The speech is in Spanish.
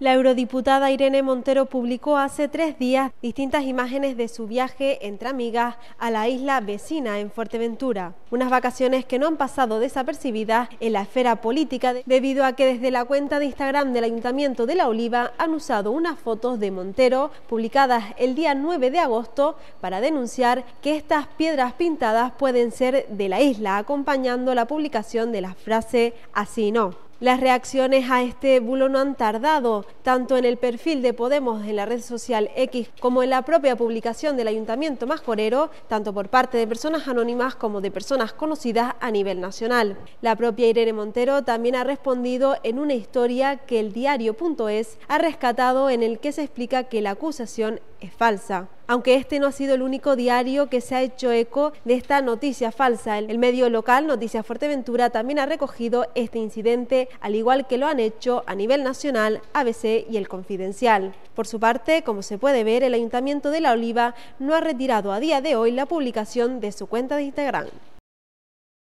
La eurodiputada Irene Montero publicó hace tres días distintas imágenes de su viaje entre amigas a la isla vecina en Fuerteventura. Unas vacaciones que no han pasado desapercibidas en la esfera política debido a que desde la cuenta de Instagram del Ayuntamiento de La Oliva han usado unas fotos de Montero publicadas el día 9 de agosto para denunciar que estas piedras pintadas pueden ser de la isla, acompañando la publicación de la frase así no. Las reacciones a este bulo no han tardado, tanto en el perfil de Podemos en la red social X como en la propia publicación del Ayuntamiento Mascorero, tanto por parte de personas anónimas como de personas conocidas a nivel nacional. La propia Irene Montero también ha respondido en una historia que el diario.es ha rescatado en el que se explica que la acusación es falsa. Aunque este no ha sido el único diario que se ha hecho eco de esta noticia falsa, el medio local Noticias Fuerteventura también ha recogido este incidente, al igual que lo han hecho a nivel nacional ABC y El Confidencial. Por su parte, como se puede ver, el Ayuntamiento de La Oliva no ha retirado a día de hoy la publicación de su cuenta de Instagram.